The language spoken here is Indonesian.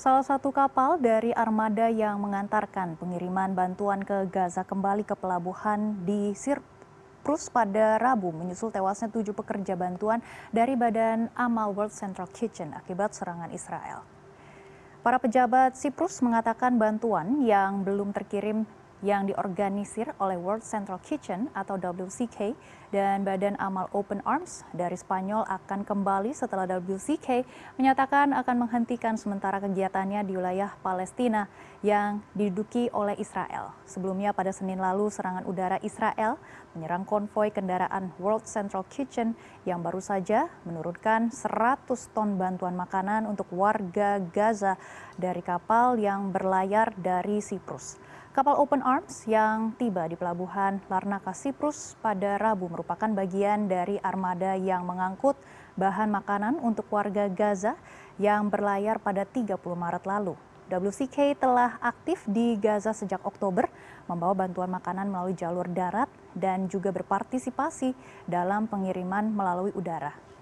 Salah satu kapal dari armada yang mengantarkan pengiriman bantuan ke Gaza kembali ke pelabuhan di Sirprus pada Rabu menyusul tewasnya tujuh pekerja bantuan dari Badan Amal World Central Kitchen akibat serangan Israel. Para pejabat Siprus mengatakan bantuan yang belum terkirim yang diorganisir oleh World Central Kitchen atau WCK dan Badan Amal Open Arms dari Spanyol akan kembali setelah WCK menyatakan akan menghentikan sementara kegiatannya di wilayah Palestina yang diduduki oleh Israel. Sebelumnya pada Senin lalu serangan udara Israel menyerang konvoi kendaraan World Central Kitchen yang baru saja menurunkan 100 ton bantuan makanan untuk warga Gaza dari kapal yang berlayar dari Siprus. Kapal Open Arms yang tiba di pelabuhan Larnaca, Siprus pada Rabu merupakan bagian dari armada yang mengangkut bahan makanan untuk warga Gaza yang berlayar pada 30 Maret lalu. WCK telah aktif di Gaza sejak Oktober, membawa bantuan makanan melalui jalur darat dan juga berpartisipasi dalam pengiriman melalui udara.